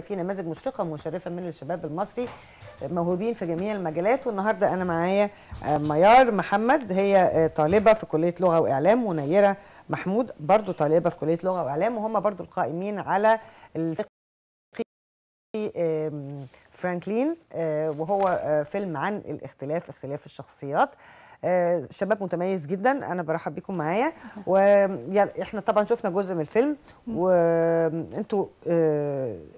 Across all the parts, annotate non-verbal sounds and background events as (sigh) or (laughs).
في نماذج مشرقه ومشرفه من الشباب المصري موهوبين في جميع المجالات والنهارده انا معايا آه، ميار محمد هي آه، طالبه في كليه لغه واعلام ونيره محمود برضو طالبه في كليه لغه واعلام وهم برضو القائمين على الفقه فرانكلين آه، وهو آه، فيلم عن الاختلاف اختلاف الشخصيات آه، شباب متميز جدا انا برحب بيكم معايا (laughs) واحنا طبعا شفنا جزء من الفيلم وانتوا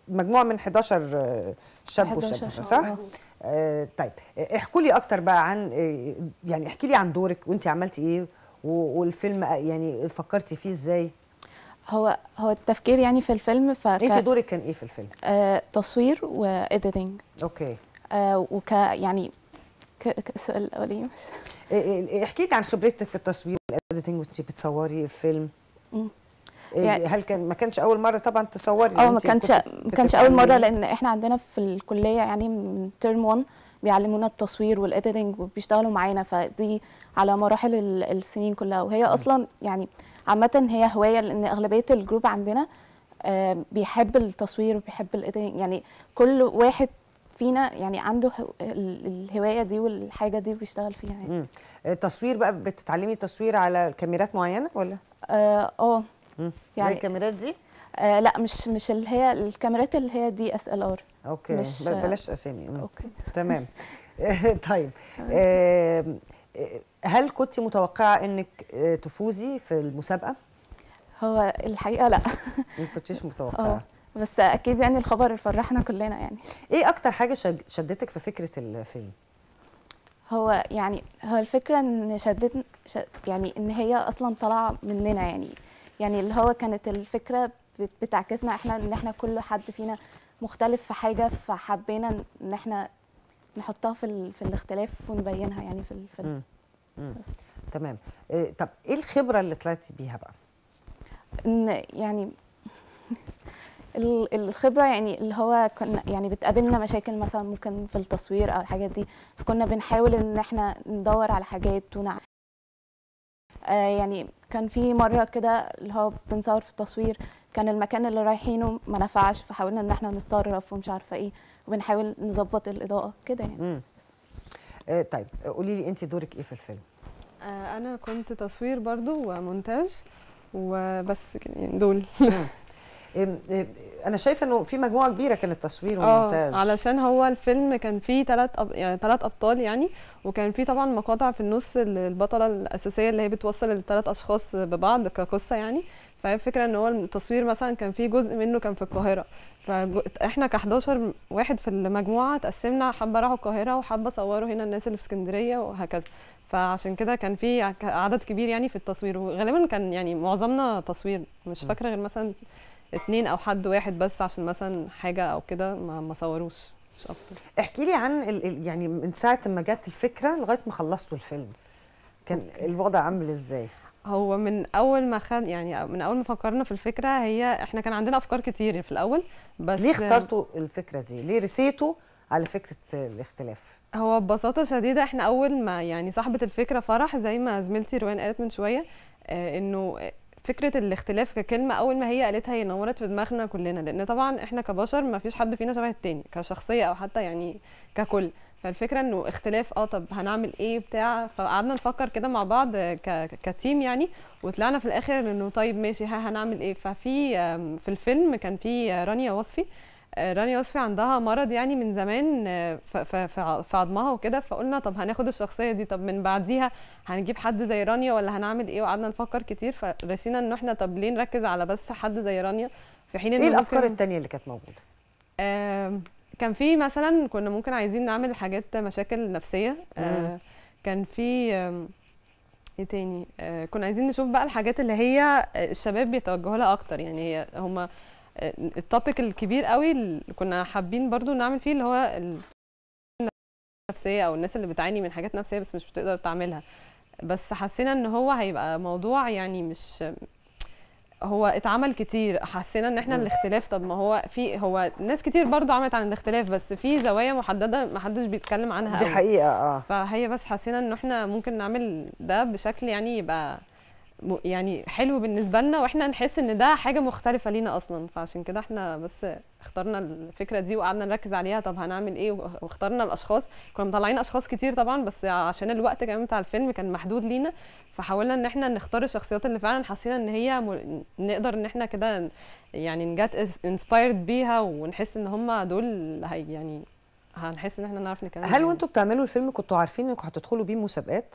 مجموعه من 11 شاب وشاب صح طيب احكوا لي اكتر بقى عن يعني احكي لي عن دورك وانت عملتي ايه والفيلم يعني فكرتي فيه ازاي هو هو التفكير يعني في الفيلم ف انت دورك كان ايه في الفيلم؟ آه تصوير واديتنج اوكي آه وك يعني السؤال الاولاني إيه، إيه، إيه، احكي لي عن خبرتك في التصوير والاديتنج وانت بتصوري الفيلم يعني هل كان ما كانش اول مره طبعا تصوري اه ما كانش ما كانش اول مره لان احنا عندنا في الكليه يعني من ترم 1 بيعلمونا التصوير والاديتنج وبيشتغلوا معانا فدي على مراحل السنين كلها وهي اصلا يعني عامه هي هوايه لان اغلبيه الجروب عندنا آه، بيحب التصوير وبيحب يعني كل واحد فينا يعني عنده الهوايه دي والحاجه دي وبيشتغل فيها يعني. التصوير آه، بقى بتتعلمي تصوير على كاميرات معينه ولا؟ اه اه يعني الكاميرات دي؟ آه لا مش مش اللي هي الكاميرات اللي هي دي اس ال ار اوكي مش بلاش اسامي اوكي تمام (laughs) (laughs) طيب آه. آه، هل كنت متوقعه انك آه، تفوزي في المسابقه هو الحقيقه لا ما كنتش متوقعه بس اكيد يعني الخبر فرحنا كلنا يعني ايه اكتر حاجه شدتك في فكره الفيلم هو يعني هو الفكره ان شدت يعني ان هي اصلا طالعه مننا يعني يعني اللي هو كانت الفكره بتعكسنا احنا ان احنا كل حد فينا مختلف في حاجه فحبينا ان احنا نحطها في في الاختلاف ونبينها يعني في الفيلم تمام إيه طب ايه الخبره اللي طلعتي بيها بقى ان يعني (laughs) الخبره يعني اللي هو كنا يعني بتقابلنا مشاكل مثلا ممكن في التصوير او الحاجات دي فكنا بنحاول ان احنا ندور على حاجات ونع... آه، يعني كان في مره كده اللي هو بنصور في التصوير كان المكان اللي رايحينه ما نفعش فحاولنا ان احنا نتصرف ومش عارفه ايه وبنحاول نظبط الاضاءه كده يعني آه طيب قولي لي انت دورك ايه في الفيلم آه انا كنت تصوير برضو ومونتاج وبس يعني دول (laughs) انا شايفه انه في مجموعه كبيره كان التصوير آه، والمونتاج علشان هو الفيلم كان فيه ثلاث أب... يعني ثلاث ابطال يعني وكان فيه طبعا مقاطع في النص البطله الاساسيه اللي هي بتوصل الثلاث اشخاص ببعض كقصه يعني فهي الفكره ان هو التصوير مثلا كان فيه جزء منه كان في القاهره فاحنا ك 11 واحد في المجموعه اتقسمنا حبه راحوا القاهره وحبه صوروا هنا الناس اللي في اسكندريه وهكذا فعشان كده كان في عدد كبير يعني في التصوير وغالبا كان يعني معظمنا تصوير مش فاكره غير مثلا اتنين او حد واحد بس عشان مثلا حاجه او كده ما, ما صوروش مش اكتر احكي لي عن ال... يعني من ساعه ما جت الفكره لغايه ما خلصتوا الفيلم كان الوضع عامل ازاي هو من اول ما خد يعني من اول ما فكرنا في الفكره هي احنا كان عندنا افكار كتير في الاول بس ليه اخترتوا الفكره دي ليه رسيتوا على فكره الاختلاف هو ببساطه شديده احنا اول ما يعني صاحبه الفكره فرح زي ما زميلتي روان قالت من شويه آه، انه فكره الاختلاف ككلمه اول ما هي قالتها هي نورت في دماغنا كلنا لان طبعا احنا كبشر ما فيش حد فينا شبه التاني كشخصيه او حتى يعني ككل فالفكره انه اختلاف اه طب هنعمل ايه بتاع فقعدنا نفكر كده مع بعض ك... كتيم يعني وطلعنا في الاخر انه طيب ماشي ها هنعمل ايه ففي في الفيلم كان في رانيا وصفي رانيا وصفي عندها مرض يعني من زمان آه، في عظمها وكده فقلنا طب هناخد الشخصيه دي طب من بعديها هنجيب حد زي رانيا ولا هنعمل ايه وقعدنا نفكر كتير فرسينا ان احنا طب ليه نركز على بس حد زي رانيا في حين ايه الافكار الثانيه اللي كانت موجوده آه كان في مثلا كنا ممكن عايزين نعمل حاجات مشاكل نفسيه آه كان في ايه تاني آه كنا عايزين نشوف بقى الحاجات اللي هي الشباب بيتوجهوا لها اكتر يعني هي هم التوبيك الكبير قوي اللي كنا حابين برضو نعمل فيه اللي هو النفسيه او الناس اللي بتعاني من حاجات نفسيه بس مش بتقدر تعملها بس حسينا ان هو هيبقى موضوع يعني مش هو اتعمل كتير حسينا ان احنا الاختلاف طب ما هو في هو ناس كتير برضو عملت عن الاختلاف بس في زوايا محدده ما حدش بيتكلم عنها دي أوي. حقيقه اه فهي بس حسينا ان احنا ممكن نعمل ده بشكل يعني يبقى يعني حلو بالنسبه لنا واحنا نحس ان ده حاجه مختلفه لينا اصلا فعشان كده احنا بس اخترنا الفكره دي وقعدنا نركز عليها طب هنعمل ايه واخترنا الاشخاص كنا مطلعين اشخاص كتير طبعا بس عشان الوقت كمان بتاع الفيلم كان محدود لينا فحاولنا ان احنا نختار الشخصيات اللي فعلا حسينا ان هي م... نقدر ان احنا كده يعني نجت انسبايرد بيها ونحس ان هم دول هي يعني هنحس ان احنا نعرف نكمل هل وانتوا بتعملوا الفيلم كنتوا عارفين انكم هتدخلوا بيه مسابقات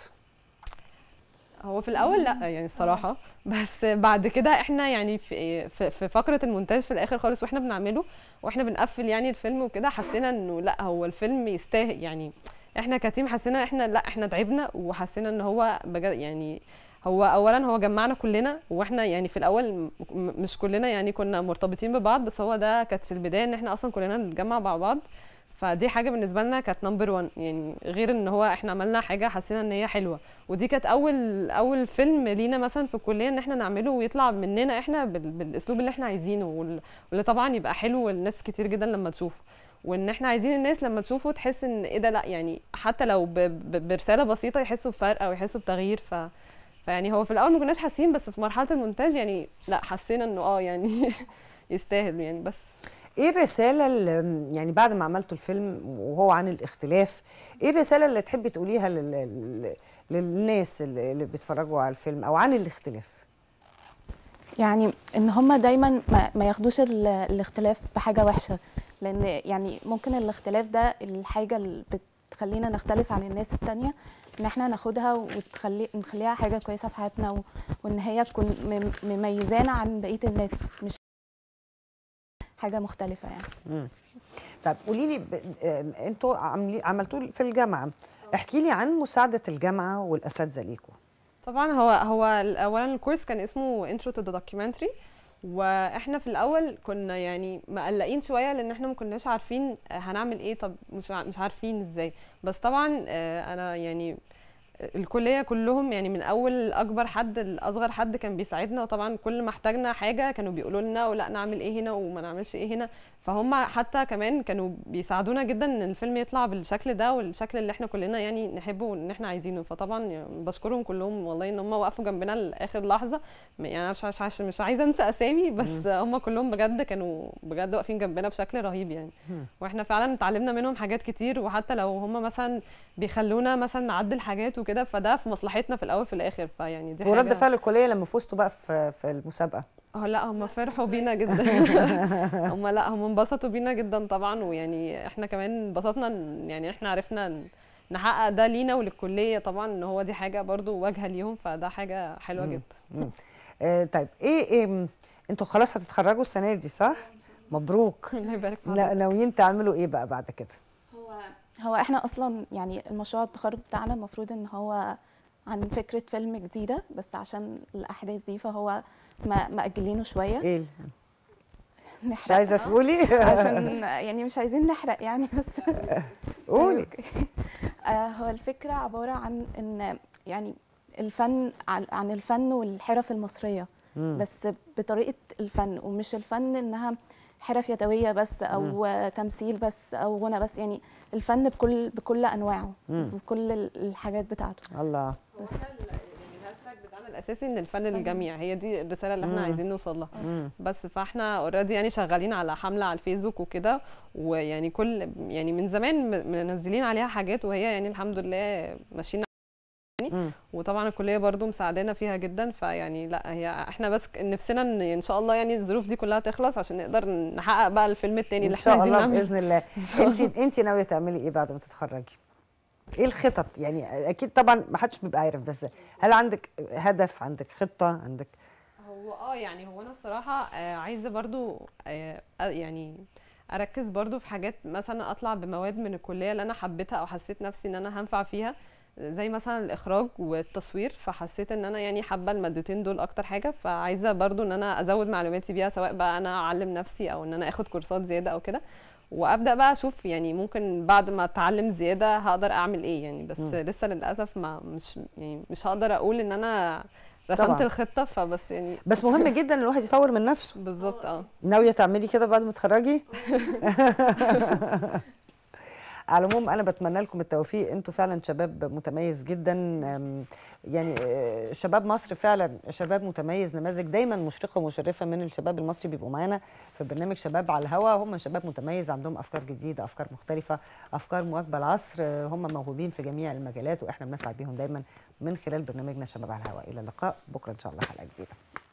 هو في الاول لا يعني آه. الصراحه بس بعد كده احنا يعني في في فقره المونتاج في الاخر خالص واحنا بنعمله واحنا بنقفل يعني الفيلم وكده حسينا انه لا هو الفيلم يستاهل يعني احنا كتيم حسينا احنا لا احنا تعبنا وحسينا ان هو بجد يعني هو اولا هو جمعنا كلنا واحنا يعني في الاول مش كلنا يعني كنا مرتبطين ببعض بس هو ده كانت البدايه ان احنا اصلا كلنا نتجمع مع بعض فدي حاجه بالنسبه لنا كانت نمبر 1 يعني غير ان هو احنا عملنا حاجه حسينا ان هي حلوه ودي كانت اول اول فيلم لينا مثلا في الكليه ان احنا نعمله ويطلع مننا احنا بالاسلوب اللي احنا عايزينه واللي طبعا يبقى حلو للناس كتير جدا لما تشوفه وان احنا عايزين الناس لما تشوفه تحس ان ايه ده لا يعني حتى لو برساله بسيطه يحسوا بفرق او يحسوا بتغيير ف فيعني هو في الاول ما كناش حاسين بس في مرحله المونتاج يعني لا حسينا انه اه يعني (laughs) يستاهل يعني بس ايه الرساله اللي يعني بعد ما عملتوا الفيلم وهو عن الاختلاف ايه الرساله اللي تحبي تقوليها لل... للناس اللي بيتفرجوا على الفيلم او عن الاختلاف يعني ان هم دايما ما, ما ياخدوش الاختلاف بحاجه وحشه لان يعني ممكن الاختلاف ده الحاجه اللي بتخلينا نختلف عن الناس التانية ان احنا ناخدها وتخلي نخليها حاجه كويسه في حياتنا و... وان هي تكون مميزانا عن بقيه الناس مش حاجه مختلفه يعني مم. طب قولي لي ب... انتوا عملي... عملتوا في الجامعه احكي لي عن مساعده الجامعه والاساتذه ليكوا طبعا هو هو اولا الكورس كان اسمه انترو تو ذا دوكيومنتري واحنا في الاول كنا يعني مقلقين شويه لان احنا ما كناش عارفين هنعمل ايه طب مش مش عارفين ازاي بس طبعا آه، انا يعني الكليه كلهم يعني من اول اكبر حد لاصغر حد كان بيساعدنا وطبعا كل ما احتاجنا حاجه كانوا بيقولوا لنا ولا نعمل ايه هنا وما نعملش ايه هنا فهم حتى كمان كانوا بيساعدونا جدا ان الفيلم يطلع بالشكل ده والشكل اللي احنا كلنا يعني نحبه وان احنا عايزينه فطبعا يعني بشكرهم كلهم والله ان هم وقفوا جنبنا لاخر لحظه يعني مش مش عايزه انسى اسامي بس هم كلهم بجد كانوا بجد واقفين جنبنا بشكل رهيب يعني واحنا فعلا اتعلمنا منهم حاجات كتير وحتى لو هم مثلا بيخلونا مثلا نعدل حاجات كده فده في مصلحتنا في الاول في الاخر فيعني دي ورد فعل الكليه لما فزتوا بقى في في المسابقه اه لا هم فرحوا بينا (laughs) جدا هم لا هم انبسطوا بينا جدا طبعا ويعني احنا كمان انبسطنا يعني احنا عرفنا نحقق ده لينا وللكليه طبعا ان هو دي حاجه برضو واجهه ليهم فده حاجه حلوه جدا آه، طيب ايه ايه انتوا خلاص هتتخرجوا السنه دي صح مبروك (laughs) الله يبارك فيك ناويين تعملوا ايه بقى بعد كده هو احنا اصلا يعني المشروع التخرج بتاعنا المفروض ان هو عن فكره فيلم جديده بس عشان الاحداث دي فهو ما ماجلينه شويه ايه مش عايزه تقولي (laughs) عشان يعني مش عايزين نحرق يعني بس (laughs) قولي (laughs) آه، هو الفكره عباره عن ان يعني الفن عن الفن والحرف المصريه بس بطريقه الفن ومش الفن انها حرف يدويه بس او مم. تمثيل بس او غنى بس يعني الفن بكل بكل انواعه مم. بكل الحاجات بتاعته الله بس. يعني الاساسي ان الفن للجميع هي دي الرساله اللي احنا مم. عايزين نوصل لها بس فاحنا اوريدي يعني شغالين على حمله على الفيسبوك وكده ويعني كل يعني من زمان منزلين عليها حاجات وهي يعني الحمد لله ماشيين يعني وطبعا الكليه برضو مساعدانا فيها جدا فيعني لا هي احنا بس نفسنا ان ان شاء الله يعني الظروف دي كلها تخلص عشان نقدر نحقق بقى الفيلم التاني اللي احنا عايزين نعمله باذن (laughs) الله انت انت ناويه تعملي ايه بعد ما تتخرجي؟ ايه الخطط يعني اكيد طبعا ما حدش بيبقى عارف بس هل عندك هدف عندك خطه عندك هو اه يعني هو انا الصراحه آه عايزه برضو آه يعني اركز برضو في حاجات مثلا اطلع بمواد من الكليه اللي انا حبيتها او حسيت نفسي ان انا هنفع فيها زي مثلا الاخراج والتصوير فحسيت ان انا يعني حابه المادتين دول اكتر حاجه فعايزه برضو ان انا ازود معلوماتي بيها سواء بقى انا اعلم نفسي او ان انا اخد كورسات زياده او كده وابدا بقى اشوف يعني ممكن بعد ما اتعلم زياده هقدر اعمل ايه يعني بس م. لسه للاسف ما مش يعني مش هقدر اقول ان انا رسمت طبعا. الخطه فبس يعني بس مهم (laughs) جدا الواحد يطور من نفسه بالظبط اه ناويه تعملي كده بعد ما تتخرجي (laughs) على العموم انا بتمنى لكم التوفيق انتوا فعلا شباب متميز جدا يعني أه، شباب مصر فعلا شباب متميز نماذج دايما مشرقه ومشرفه من الشباب المصري بيبقوا معانا في برنامج شباب على الهوا هم شباب متميز عندهم افكار جديده افكار مختلفه افكار مواكبه العصر هم موهوبين في جميع المجالات واحنا بنسعد بيهم دايما من خلال برنامجنا شباب على الهوا الى اللقاء بكره ان شاء الله حلقه جديده